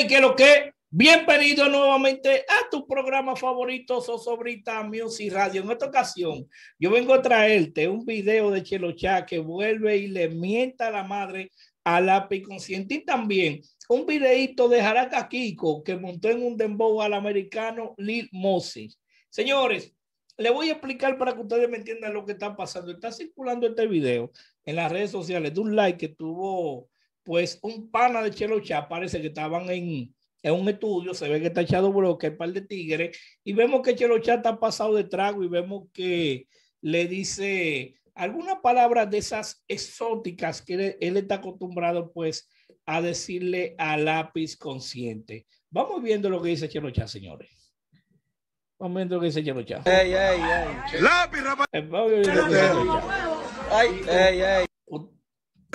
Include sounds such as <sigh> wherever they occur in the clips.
y que lo que? Bienvenido nuevamente a tu programa favorito, Sosobrita Music Radio. En esta ocasión, yo vengo a traerte un video de Chá que vuelve y le mienta a la madre a la Consciente y también un videito de Jaraca Kiko que montó en un dembow al americano Lil Moses. Señores, le voy a explicar para que ustedes me entiendan lo que está pasando. Está circulando este video en las redes sociales de un like que tuvo pues un pana de Chelocha parece que estaban en, un estudio, se ve que está echado bloque, el par de tigres, y vemos que Chelocha está pasado de trago y vemos que le dice alguna palabra de esas exóticas que él, está acostumbrado pues a decirle a lápiz consciente. Vamos viendo lo que dice Chelocha, señores. Vamos viendo lo que dice Chelocha. Ey, ey, ey. Lápiz, rapaz. Eh, ey, ey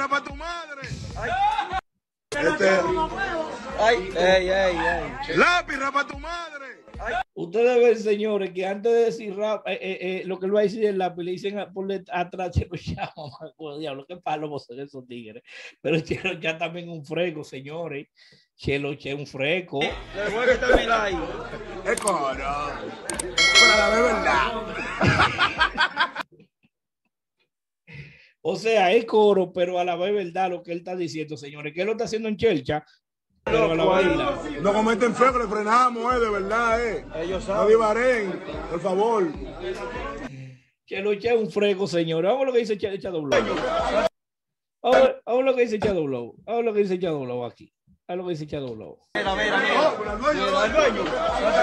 para tu madre. Este- ay, ay, ay, ay. Lápiz rapa, tu madre. Ustedes ven, señores, que antes de decir rap, eh, eh, eh lo que lo va a decir el lápiz, le dicen por ponle atrás Chelo Chá, mamá, diablo, qué palo vos son esos tigres. Pero <laughs> Chelo ya también un freco, señores. Chelo Chá un freco. Le voy a quitar mi like. Es coro. Para la verdad. O sea, es coro, pero a la vez verdad lo que él está diciendo, señores, que él lo está haciendo en Chelcha. Pero a la vez eh. no cometen feo, le frenamos, eh, de verdad, eh. Ellos saben. No por favor. Que lo es un freco, señores. Vamos a lo que dice Chelcha dobló Vamos lo que dice Chelcha dobló Vamos lo que dice Chelcha dobló aquí. Vamos lo que dice ver a ver, a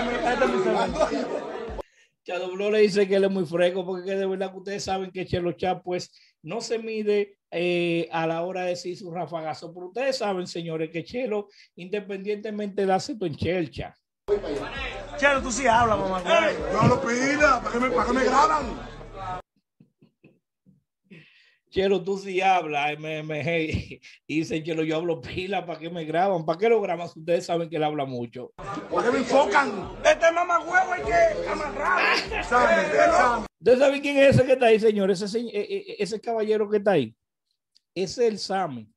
mira. Chado le dice que él es muy fresco, porque de verdad que ustedes saben que Chelo Chá, pues, no se mide eh, a la hora de decir su rafagazo. Pero ustedes saben, señores, que Chelo, independientemente de hace en Chelcha. Chelo, tú sí hablas, mamá. No lo pila, para qué me graban? Chelo, tú sí hablas, MMG. <laughs> Y dice, Chelo, yo hablo pila, ¿para qué me graban? ¿Para qué lo graban? Ustedes saben que él habla mucho. ¿Por qué me enfocan? Este huevo hay que amarrar. <laughs> ¿Ustedes saben quién es ese que está ahí, señor? Ese, e-, e-, ese caballero que está ahí. Ese es el Sami.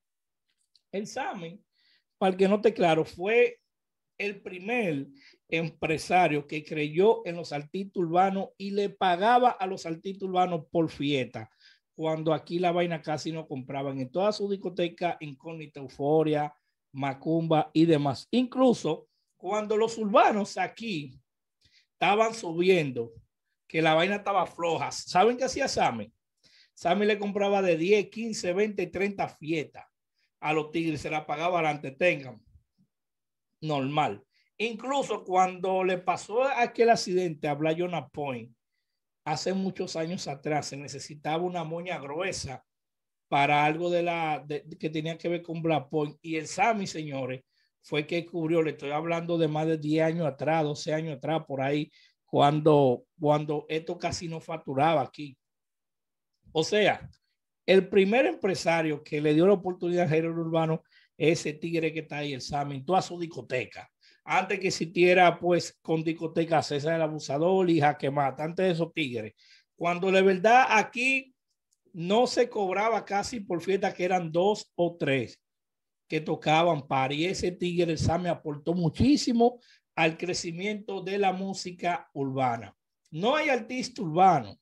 El Sami, para que no esté claro, fue el primer empresario que creyó en los artistas urbanos y le pagaba a los artistas urbanos por fiesta cuando aquí la vaina casi no compraban en toda su discoteca, Incógnita, Euforia, Macumba y demás. Incluso cuando los urbanos aquí estaban subiendo, que la vaina estaba floja, ¿saben qué hacía Sammy? Sammy le compraba de 10, 15, 20, 30 fiestas a los tigres, se la pagaba antes, tengan. Normal. Incluso cuando le pasó aquel accidente a Blayona Point, hace muchos años atrás se necesitaba una moña gruesa para algo de la que tenía que ver con Black Point. Y el Sami, señores, fue que cubrió, le estoy hablando de más de 10 años atrás, 12 años atrás, por ahí, cuando, cuando esto casi no facturaba aquí. O sea, el primer empresario que le dio la oportunidad al género urbano ese tigre que está ahí, el Sami, en toda su discoteca antes que existiera pues con discoteca César el Abusador y Mata, antes de esos tigres, cuando de verdad aquí no se cobraba casi por fiesta que eran dos o tres que tocaban par y ese tigre el aportó muchísimo al crecimiento de la música urbana. No hay artista urbano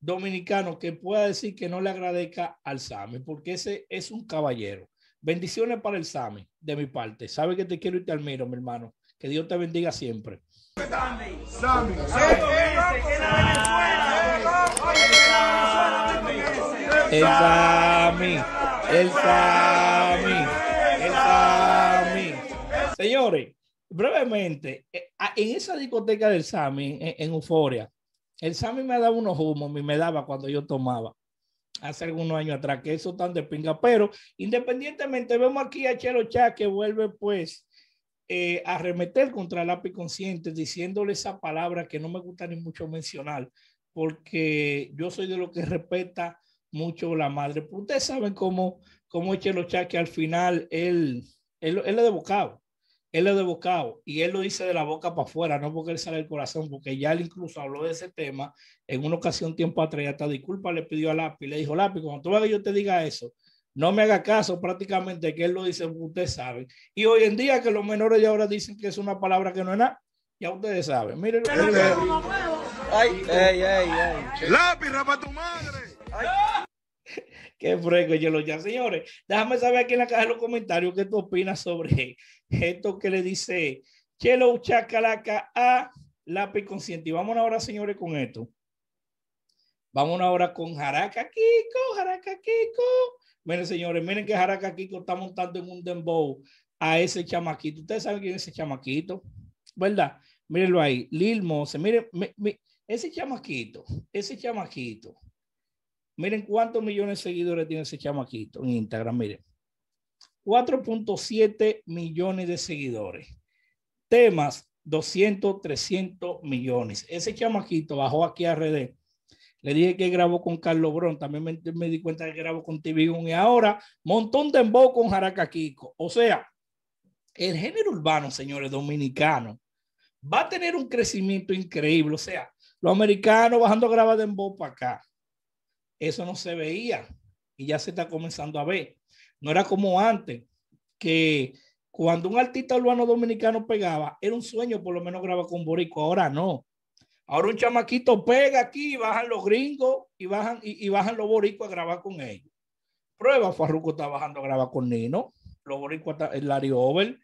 dominicano que pueda decir que no le agradezca al Sami, porque ese es un caballero. Bendiciones para el Sami, de mi parte. Sabe que te quiero y te admiro, mi hermano. Que Dios te bendiga siempre. Sami, el Sami, el Sami, el Sami. Señores, brevemente, eh, en esa discoteca del Sami, en, Euforia, el Sami me daba unos humos y me daba cuando yo tomaba hace algunos años atrás, que eso tan de pinga. Pero independientemente, vemos aquí a Chelo Chá que vuelve pues eh, a arremeter contra el lápiz consciente, diciéndole esa palabra que no me gusta ni mucho mencionar, porque yo soy de lo que respeta mucho la madre. Ustedes saben cómo, cómo Chelo Chá que al final él, él, él es de él lo de bocado y él lo dice de la boca para afuera, no porque él sale el corazón, porque ya él incluso habló de ese tema en una ocasión tiempo atrás, hasta disculpa le pidió a Lápiz, le dijo, Lápiz, cuando tú veas que yo te diga eso, no me haga caso prácticamente que él lo dice, ustedes saben. Y hoy en día que los menores ya ahora dicen que es una palabra que no es nada, ya ustedes saben. Miren. Lápiz, rapa tu madre. Qué fresco, ya. Señores, déjame saber aquí en la caja de los comentarios qué tú opinas sobre esto que le dice Chelo Chacalaca a Lápiz Consciente. Y vamos ahora, señores, con esto. Vamos ahora con Jaraca Kiko, Jaraca Kiko. Miren, señores, miren que Jaraca Kiko está montando en un dembow a ese chamaquito. Ustedes saben quién es ese chamaquito, ¿verdad? Mírenlo ahí, Lil Mose. Miren, ese chamaquito, ese chamaquito Miren cuántos millones de seguidores tiene ese chamaquito en Instagram. Miren, 4.7 millones de seguidores. Temas, 200, 300 millones. Ese chamaquito bajó aquí a RD. Le dije que grabó con Carlos Brón, también me, di cuenta que grabó con Tibigón y ahora montón de embo con Jaraca O sea, el género urbano, señores dominicanos, va a tener un crecimiento increíble. O sea, los americanos bajando a grabar de embo para acá, eso no se veía y ya se está comenzando a ver. No era como antes, que cuando un artista urbano dominicano pegaba, era un sueño por lo menos grabar con Borico, ahora no. Ahora un chamaquito pega aquí bajan los gringos y bajan, y, bajan los boricos a grabar con ellos. Prueba, Farruko está bajando a grabar con Nino, los boricos, Larry Over,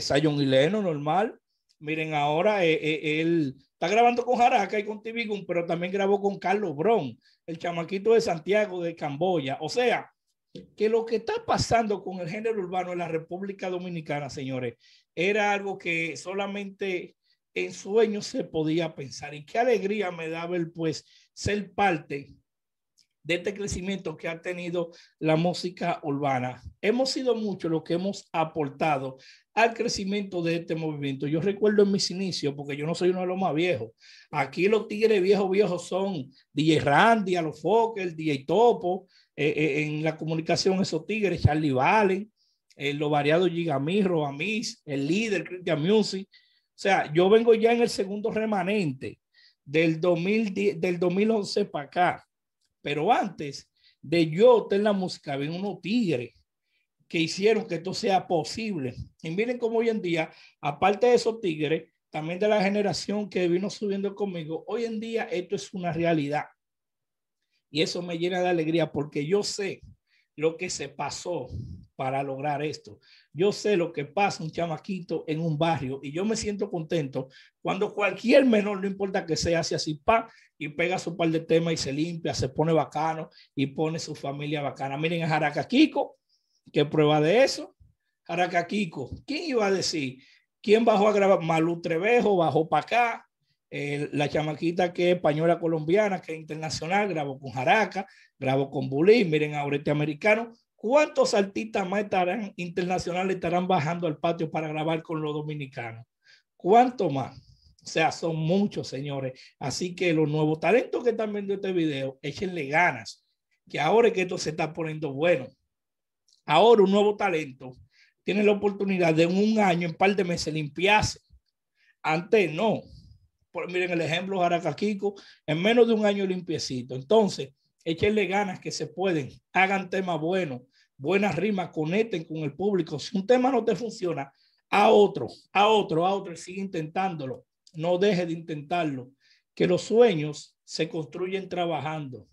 Sayon eh, y Leno, normal. Miren, ahora eh, eh, él está grabando con Jaraca y con Tibigum, pero también grabó con Carlos Bron, el chamaquito de Santiago de Camboya. O sea, que lo que está pasando con el género urbano en la República Dominicana, señores, era algo que solamente en sueños se podía pensar. Y qué alegría me daba el pues ser parte de este crecimiento que ha tenido la música urbana. Hemos sido muchos los que hemos aportado al crecimiento de este movimiento. Yo recuerdo en mis inicios, porque yo no soy uno de los más viejos, aquí los tigres viejos viejos son DJ Randy, los Fokker, DJ Topo, eh, eh, en la comunicación esos tigres, Charlie Valen, eh, los variados Gigamis Robamis, el líder Christian Music. O sea, yo vengo ya en el segundo remanente del, del 2011 para acá. Pero antes de yo tener la música, había unos tigres que hicieron que esto sea posible. Y miren cómo hoy en día, aparte de esos tigres, también de la generación que vino subiendo conmigo, hoy en día esto es una realidad. Y eso me llena de alegría porque yo sé lo que se pasó para lograr esto. Yo sé lo que pasa un chamaquito en un barrio y yo me siento contento cuando cualquier menor, no importa que sea, hace así, pa, y pega su par de temas y se limpia, se pone bacano y pone su familia bacana. Miren a Jaraca Kiko, que prueba de eso. Kiko, ¿quién iba a decir? ¿Quién bajó a grabar? Malú Trevejo bajó para acá. la chamaquita que es española colombiana, que es internacional, grabó con Jaraca, grabó con Bulín, miren a Orete Americano ¿cuántos artistas más estarán internacionales estarán bajando al patio para grabar con los dominicanos? ¿Cuánto más? O sea, son muchos, señores. Así que los nuevos talentos que están viendo este video, échenle ganas, que ahora es que esto se está poniendo bueno. Ahora un nuevo talento tiene la oportunidad de un año, en un par de meses, limpiarse. Antes no. miren el ejemplo Jaracaquico, en menos de un año limpiecito. Entonces, échenle ganas que se pueden, hagan temas buenos, buenas rimas, conecten con el público. Si un tema no te funciona, a otro, a otro, a otro, sigue intentándolo. No deje de intentarlo. Que los sueños se construyen trabajando,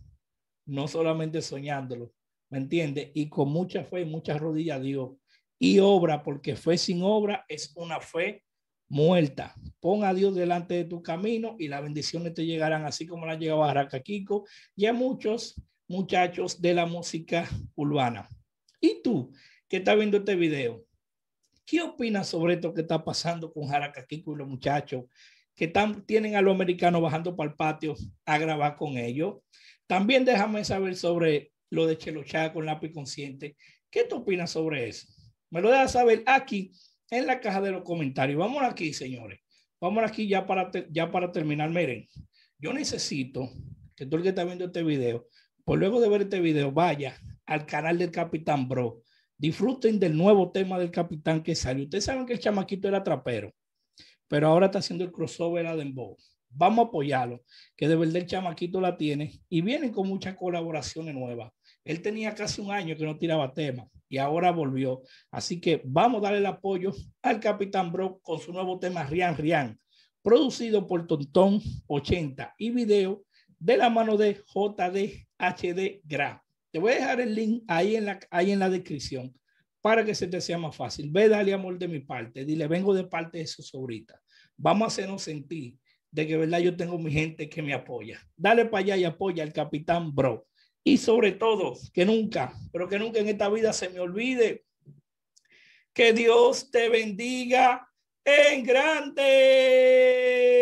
no solamente soñándolo. ¿Me entiende Y con mucha fe, muchas rodillas a Dios. Y obra, porque fe sin obra es una fe muerta. Pon a Dios delante de tu camino y las bendiciones te llegarán, así como la llegaba a Kiko y a muchos muchachos de la música urbana. ¿Y tú que estás viendo este video? ¿Qué opinas sobre esto que está pasando con Jaracaquico y los muchachos que tienen a los americanos bajando para el patio a grabar con ellos? También déjame saber sobre lo de Chelochá con lápiz consciente. ¿Qué tú opinas sobre eso? Me lo dejas saber aquí en la caja de los comentarios. Vamos aquí, señores. Vamos aquí ya para, ya para terminar. Miren, yo necesito que todo el que está viendo este video, por luego de ver este video, vaya al canal del Capitán Bro. Disfruten del nuevo tema del Capitán que salió. Ustedes saben que el chamaquito era trapero, pero ahora está haciendo el crossover a Dembow. Vamos a apoyarlo, que de verdad el chamaquito la tiene y vienen con muchas colaboraciones nuevas. Él tenía casi un año que no tiraba temas y ahora volvió. Así que vamos a darle el apoyo al Capitán Bro con su nuevo tema Rian Rian, producido por Tontón 80 y video de la mano de JDHD Gra. Te voy a dejar el link ahí en la, en la descripción para que se te sea más fácil. Ve, dale amor de mi parte. Dile, vengo de parte de sus sobrita. Vamos a hacernos sentir de que, ¿verdad? Yo tengo mi gente que me apoya. Dale para allá y apoya al Capitán Bro. Y sobre todo, que nunca, pero que nunca en esta vida se me olvide. Que Dios te bendiga en grande.